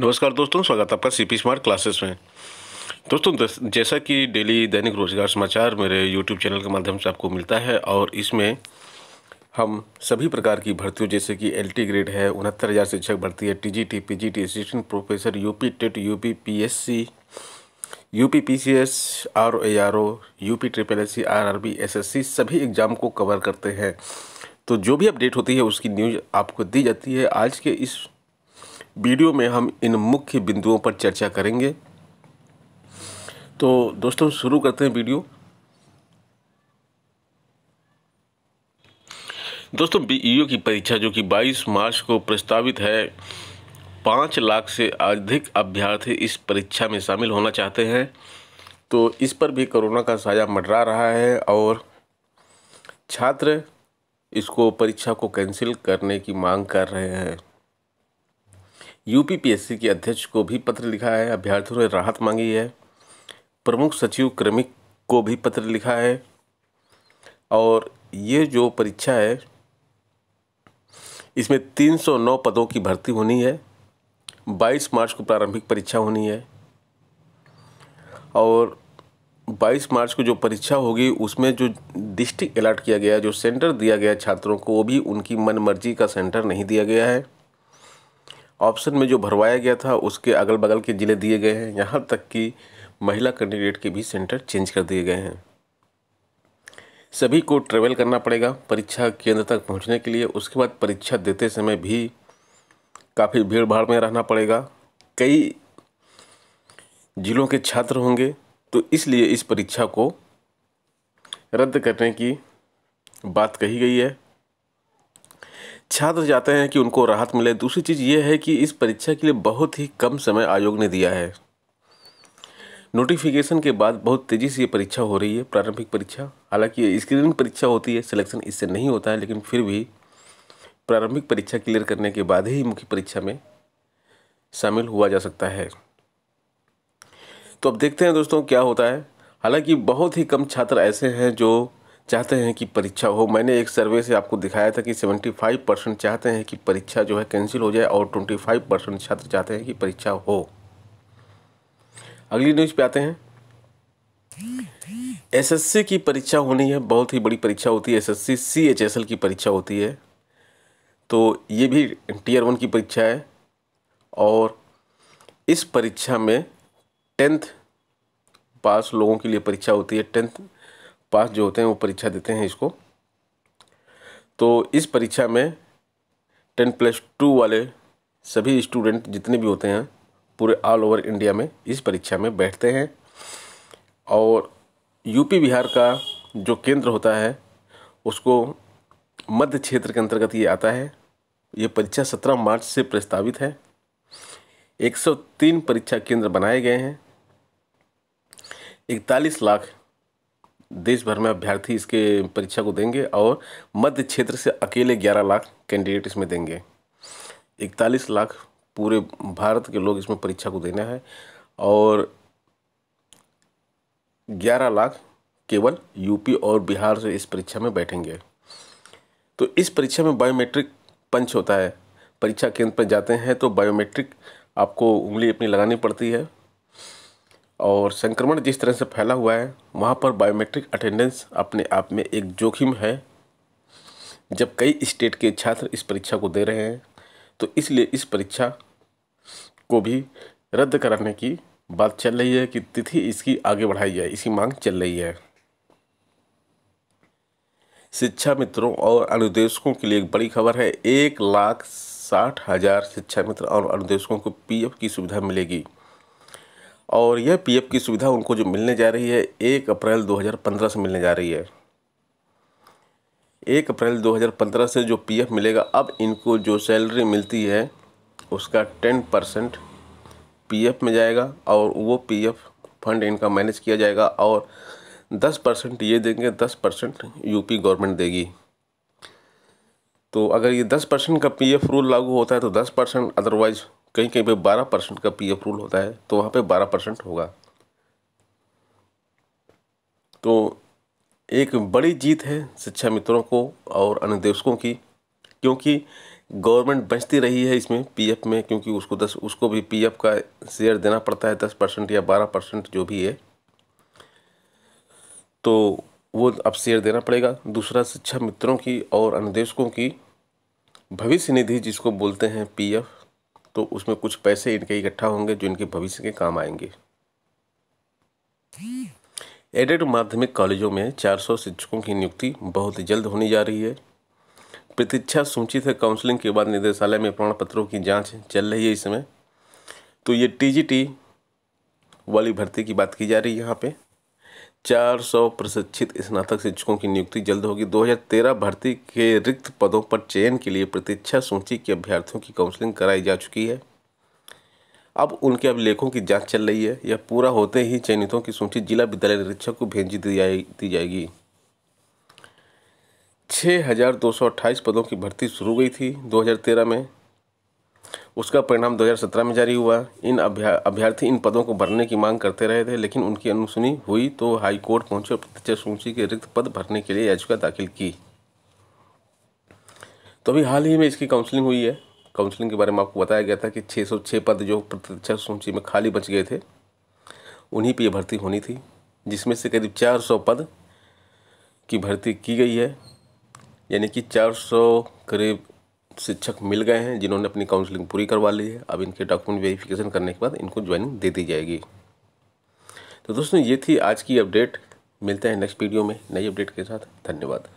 नमस्कार दोस्तों स्वागत है आपका सी पी स्मार्ट क्लासेस में दोस्तों जैसा कि डेली दैनिक रोजगार समाचार मेरे यूट्यूब चैनल के माध्यम से आपको मिलता है और इसमें हम सभी प्रकार की भर्तियों जैसे कि एल टी ग्रेड है उनहत्तर हज़ार शिक्षक भर्ती है T G T P G T assistant professor U P TET U P P S C U P P C S R A R O U P triple S C R R B S S C सभी exam को cover करते हैं तो जो भी update होती है उसकी न्यूज़ आपको दी जाती है आज के इस वीडियो में हम इन मुख्य बिंदुओं पर चर्चा करेंगे तो दोस्तों शुरू करते हैं वीडियो दोस्तों बीईओ की परीक्षा जो कि 22 मार्च को प्रस्तावित है पाँच लाख से अधिक अभ्यर्थी इस परीक्षा में शामिल होना चाहते हैं तो इस पर भी कोरोना का साया मडरा रहा है और छात्र इसको परीक्षा को कैंसिल करने की मांग कर रहे हैं यूपीपीएससी के अध्यक्ष को भी पत्र लिखा है अभ्यर्थियों ने राहत मांगी है प्रमुख सचिव क्रमिक को भी पत्र लिखा है और ये जो परीक्षा है इसमें 309 पदों की भर्ती होनी है 22 मार्च को प्रारंभिक परीक्षा होनी है और 22 मार्च को जो परीक्षा होगी उसमें जो डिस्ट्रिक्ट अलॉट किया गया जो सेंटर दिया गया छात्रों को वो भी उनकी मन मर्जी का सेंटर नहीं दिया गया है ऑप्शन में जो भरवाया गया था उसके अगल बगल के ज़िले दिए गए हैं यहाँ तक कि महिला कैंडिडेट के भी सेंटर चेंज कर दिए गए हैं सभी को ट्रेवल करना पड़ेगा परीक्षा केंद्र तक पहुँचने के लिए उसके बाद परीक्षा देते समय भी काफ़ी भीड़ भाड़ में रहना पड़ेगा कई जिलों के छात्र होंगे तो इसलिए इस परीक्षा को रद्द करने की बात कही गई है छात्र जाते हैं कि उनको राहत मिले दूसरी चीज़ ये है कि इस परीक्षा के लिए बहुत ही कम समय आयोग ने दिया है नोटिफिकेशन के बाद बहुत तेज़ी से ये परीक्षा हो रही है प्रारंभिक परीक्षा हालांकि स्क्रीनिंग परीक्षा होती है सिलेक्शन इससे नहीं होता है लेकिन फिर भी प्रारंभिक परीक्षा क्लियर करने के बाद ही मुख्य परीक्षा में शामिल हुआ जा सकता है तो अब देखते हैं दोस्तों क्या होता है हालांकि बहुत ही कम छात्र ऐसे हैं जो चाहते हैं कि परीक्षा हो मैंने एक सर्वे से आपको दिखाया था कि 75 परसेंट चाहते हैं कि परीक्षा जो है कैंसिल हो जाए और 25 परसेंट छात्र चाहते हैं कि परीक्षा हो अगली न्यूज़ पे आते हैं एसएससी की परीक्षा होनी है बहुत ही बड़ी परीक्षा होती है एसएससी सीएचएसएल की परीक्षा होती है तो ये भी टीयर वन की परीक्षा है और इस परीक्षा में टेंथ पास लोगों के लिए परीक्षा होती है टेंथ पास जो होते हैं वो परीक्षा देते हैं इसको तो इस परीक्षा में टेन प्लस टू वाले सभी स्टूडेंट जितने भी होते हैं पूरे ऑल ओवर इंडिया में इस परीक्षा में बैठते हैं और यूपी बिहार का जो केंद्र होता है उसको मध्य क्षेत्र के अंतर्गत ये आता है ये परीक्षा सत्रह मार्च से प्रस्तावित है 103 परीक्षा केंद्र बनाए गए हैं इकतालीस लाख देश भर में अभ्यर्थी इसके परीक्षा को देंगे और मध्य क्षेत्र से अकेले 11 लाख कैंडिडेट इसमें देंगे 41 लाख पूरे भारत के लोग इसमें परीक्षा को देना है और 11 लाख केवल यूपी और बिहार से इस परीक्षा में बैठेंगे तो इस परीक्षा में बायोमेट्रिक पंच होता है परीक्षा केंद्र पर जाते हैं तो बायोमेट्रिक आपको उंगली अपनी लगानी पड़ती है और संक्रमण जिस तरह से फैला हुआ है वहाँ पर बायोमेट्रिक अटेंडेंस अपने आप में एक जोखिम है जब कई स्टेट के छात्र इस परीक्षा को दे रहे हैं तो इसलिए इस परीक्षा को भी रद्द कराने की बात चल रही है कि तिथि इसकी आगे बढ़ाई जाए इसकी मांग चल रही है शिक्षा मित्रों और अनुदेशकों के लिए एक बड़ी खबर है एक लाख साठ हज़ार शिक्षा मित्र और अनुदेशकों को पीएफ की सुविधा मिलेगी और यह पीएफ की सुविधा उनको जो मिलने जा रही है एक अप्रैल 2015 से मिलने जा रही है एक अप्रैल 2015 से जो पीएफ मिलेगा अब इनको जो सैलरी मिलती है उसका टेन परसेंट पी में जाएगा और वो पी फंड इनका मैनेज किया जाएगा और दस परसेंट ये देंगे दस परसेंट यूपी गवर्नमेंट देगी तो अगर ये दस परसेंट का पीएफ रूल लागू होता है तो दस परसेंट अदरवाइज़ कहीं कहीं पे बारह परसेंट का पी रूल होता है तो वहाँ पे बारह परसेंट होगा तो एक बड़ी जीत है शिक्षा मित्रों को और अनुदेशकों की क्योंकि गवर्नमेंट बचती रही है इसमें पीएफ में क्योंकि उसको दस उसको भी पीएफ का शेयर देना पड़ता है दस परसेंट या बारह परसेंट जो भी है तो वो अब शेयर देना पड़ेगा दूसरा शिक्षा मित्रों की और अनुदेशकों की भविष्य निधि जिसको बोलते हैं पीएफ तो उसमें कुछ पैसे इनके इकट्ठा होंगे जो इनके भविष्य के काम आएंगे एडेड माध्यमिक कॉलेजों में 400 शिक्षकों की नियुक्ति बहुत जल्द होने जा रही है प्रतीक्षा सूचित है काउंसलिंग के बाद निदेशालय में प्रमाण पत्रों की जांच चल रही है इस समय तो ये टीजीटी वाली भर्ती की बात की जा रही है यहाँ पे 400 प्रशिक्षित स्नातक शिक्षकों की नियुक्ति जल्द होगी 2013 भर्ती के रिक्त पदों पर चयन के लिए प्रतीक्षा सूची के अभ्यर्थियों की काउंसलिंग कराई जा चुकी है अब उनके अभिलेखों की जांच चल रही है यह पूरा होते ही चयनितों की सूची जिला विद्यालय निरीक्षक को भेजी दी जाए दी जाएगी छः हज़ार दो सौ अट्ठाईस पदों की भर्ती शुरू हुई थी दो में उसका परिणाम 2017 में जारी हुआ इन अभ्या अभ्यर्थी इन पदों को भरने की मांग करते रहे थे लेकिन उनकी अनुसुनी हुई तो हाईकोर्ट पहुंचे और प्रत्यक्ष सूची के रिक्त पद भरने के लिए याचिका दाखिल की तो अभी हाल ही में इसकी काउंसलिंग हुई है काउंसलिंग के बारे में आपको बताया गया था कि 606 पद जो प्रत्यक्ष सूची में खाली बच गए थे उन्हीं पर यह भर्ती होनी थी जिसमें से करीब चार पद की भर्ती की गई है यानी कि चार करीब शिक्षक मिल गए हैं जिन्होंने अपनी काउंसलिंग पूरी करवा ली है अब इनके डॉक्यूमेंट वेरिफिकेशन करने के बाद इनको ज्वाइनिंग दे दी जाएगी तो दोस्तों ये थी आज की अपडेट मिलते हैं नेक्स्ट वीडियो में नई अपडेट के साथ धन्यवाद